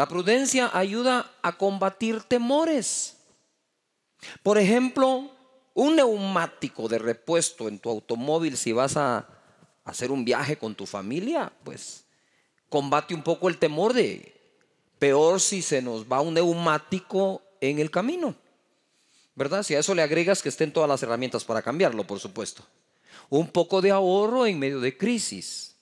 La prudencia ayuda a combatir temores. Por ejemplo, un neumático de repuesto en tu automóvil si vas a hacer un viaje con tu familia, pues combate un poco el temor de peor si se nos va un neumático en el camino. ¿Verdad? Si a eso le agregas que estén todas las herramientas para cambiarlo, por supuesto. Un poco de ahorro en medio de crisis.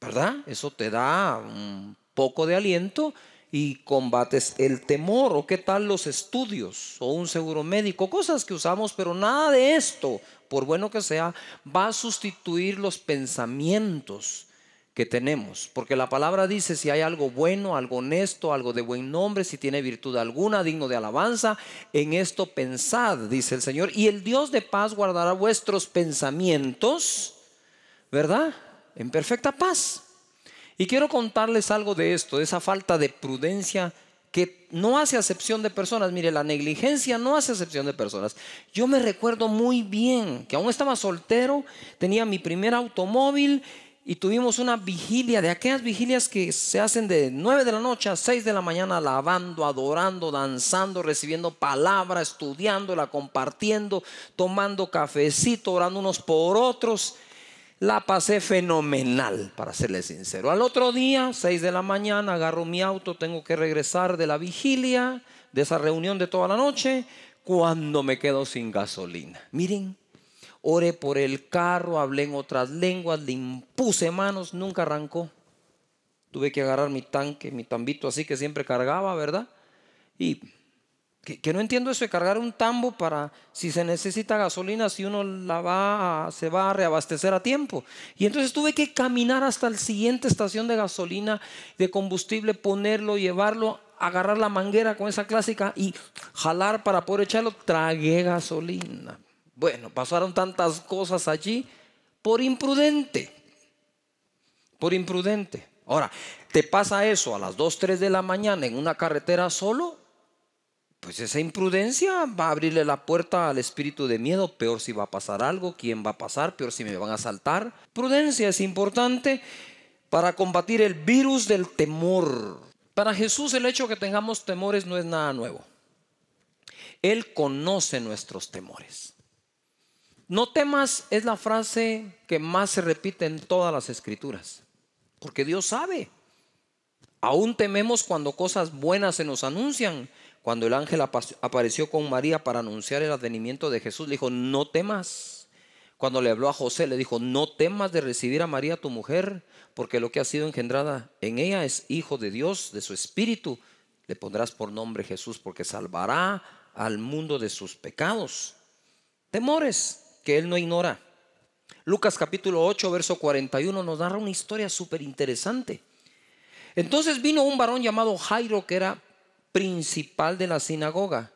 ¿Verdad? Eso te da un poco de aliento y combates el temor o qué tal los estudios o un seguro médico, cosas que usamos, pero nada de esto, por bueno que sea, va a sustituir los pensamientos que tenemos, porque la palabra dice si hay algo bueno, algo honesto, algo de buen nombre, si tiene virtud alguna, digno de alabanza, en esto pensad, dice el Señor, y el Dios de paz guardará vuestros pensamientos, ¿verdad? En perfecta paz. Y quiero contarles algo de esto, de esa falta de prudencia que no hace acepción de personas. Mire, la negligencia no hace acepción de personas. Yo me recuerdo muy bien que aún estaba soltero, tenía mi primer automóvil y tuvimos una vigilia, de aquellas vigilias que se hacen de 9 de la noche a 6 de la mañana, lavando, adorando, danzando, recibiendo palabra, estudiándola, compartiendo, tomando cafecito, orando unos por otros. La pasé fenomenal, para serles sincero. Al otro día, 6 de la mañana, agarro mi auto, tengo que regresar de la vigilia, de esa reunión de toda la noche, cuando me quedo sin gasolina. Miren, oré por el carro, hablé en otras lenguas, le impuse manos, nunca arrancó. Tuve que agarrar mi tanque, mi tambito así que siempre cargaba, ¿verdad? Y que, no entiendo eso de cargar un tambo para si se necesita gasolina, si uno la va se va a reabastecer a tiempo. Y entonces tuve que caminar hasta la siguiente estación de gasolina, de combustible, ponerlo, llevarlo, agarrar la manguera con esa clásica y jalar para poder echarlo. Tragué gasolina. Bueno, pasaron tantas cosas allí por imprudente. Por imprudente. Ahora, ¿te pasa eso a las 2, 3 de la mañana en una carretera solo? pues esa imprudencia va a abrirle la puerta al espíritu de miedo, peor si va a pasar algo, quién va a pasar, peor si me van a saltar. Prudencia es importante para combatir el virus del temor. Para Jesús el hecho que tengamos temores no es nada nuevo. Él conoce nuestros temores. No temas es la frase que más se repite en todas las escrituras, porque Dios sabe. Aún tememos cuando cosas buenas se nos anuncian, cuando el ángel apareció con María para anunciar el advenimiento de Jesús, le dijo, no temas. Cuando le habló a José, le dijo, no temas de recibir a María tu mujer, porque lo que ha sido engendrada en ella es hijo de Dios, de su espíritu. Le pondrás por nombre Jesús, porque salvará al mundo de sus pecados. Temores que él no ignora. Lucas capítulo 8, verso 41 nos narra una historia súper interesante. Entonces vino un varón llamado Jairo que era principal de la sinagoga.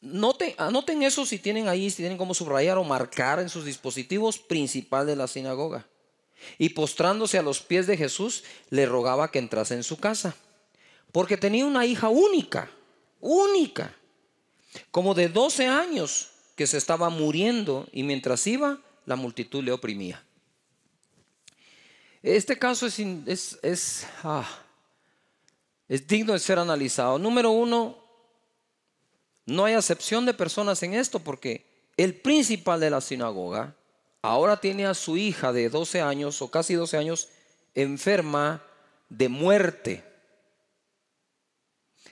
Noten, anoten eso si tienen ahí, si tienen como subrayar o marcar en sus dispositivos, principal de la sinagoga. Y postrándose a los pies de Jesús, le rogaba que entrase en su casa, porque tenía una hija única, única, como de 12 años, que se estaba muriendo y mientras iba, la multitud le oprimía. Este caso es... es, es ah, es digno de ser analizado. Número uno, no hay acepción de personas en esto porque el principal de la sinagoga ahora tiene a su hija de 12 años o casi 12 años enferma de muerte.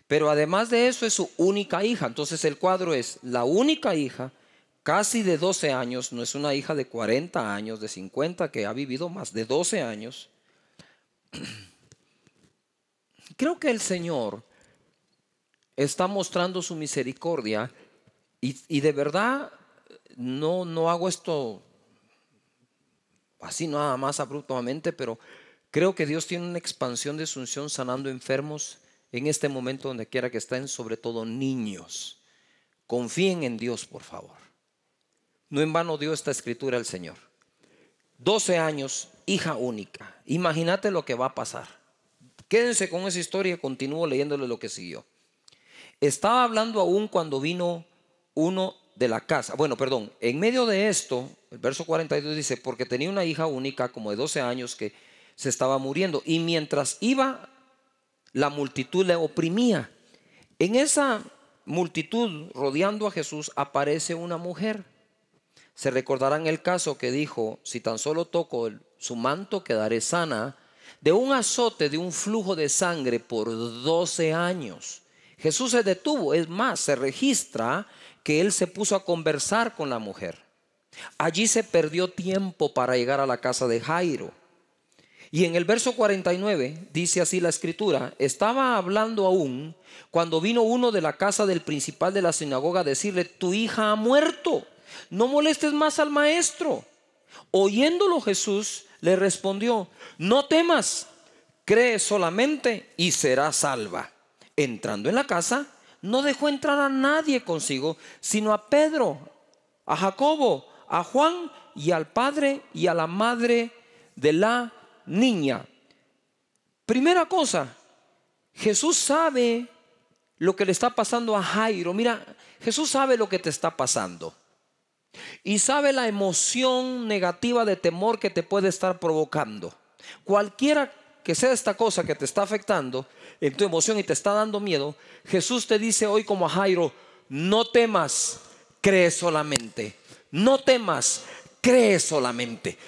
Pero además de eso es su única hija. Entonces el cuadro es la única hija, casi de 12 años, no es una hija de 40 años, de 50, que ha vivido más de 12 años. Creo que el Señor está mostrando su misericordia y, de verdad no, no hago esto así nada más abruptamente, pero creo que Dios tiene una expansión de su unción sanando enfermos en este momento donde quiera que estén, sobre todo niños. Confíen en Dios, por favor. No en vano dio esta escritura al Señor. 12 años, hija única. Imagínate lo que va a pasar. Quédense con esa historia, continúo leyéndole lo que siguió. Estaba hablando aún cuando vino uno de la casa. Bueno, perdón, en medio de esto, el verso 42 dice, porque tenía una hija única como de 12 años que se estaba muriendo y mientras iba, la multitud le oprimía. En esa multitud rodeando a Jesús aparece una mujer. Se recordarán el caso que dijo, si tan solo toco su manto quedaré sana de un azote de un flujo de sangre por 12 años. Jesús se detuvo, es más, se registra que él se puso a conversar con la mujer. Allí se perdió tiempo para llegar a la casa de Jairo. Y en el verso 49 dice así la escritura, estaba hablando aún cuando vino uno de la casa del principal de la sinagoga a decirle, tu hija ha muerto, no molestes más al maestro. Oyéndolo Jesús le respondió, no temas, cree solamente y será salva. Entrando en la casa, no dejó entrar a nadie consigo, sino a Pedro, a Jacobo, a Juan y al padre y a la madre de la niña. Primera cosa, Jesús sabe lo que le está pasando a Jairo. Mira, Jesús sabe lo que te está pasando. Y sabe la emoción negativa de temor que te puede estar provocando. Cualquiera que sea esta cosa que te está afectando en tu emoción y te está dando miedo, Jesús te dice hoy como a Jairo, no temas, cree solamente. No temas, cree solamente.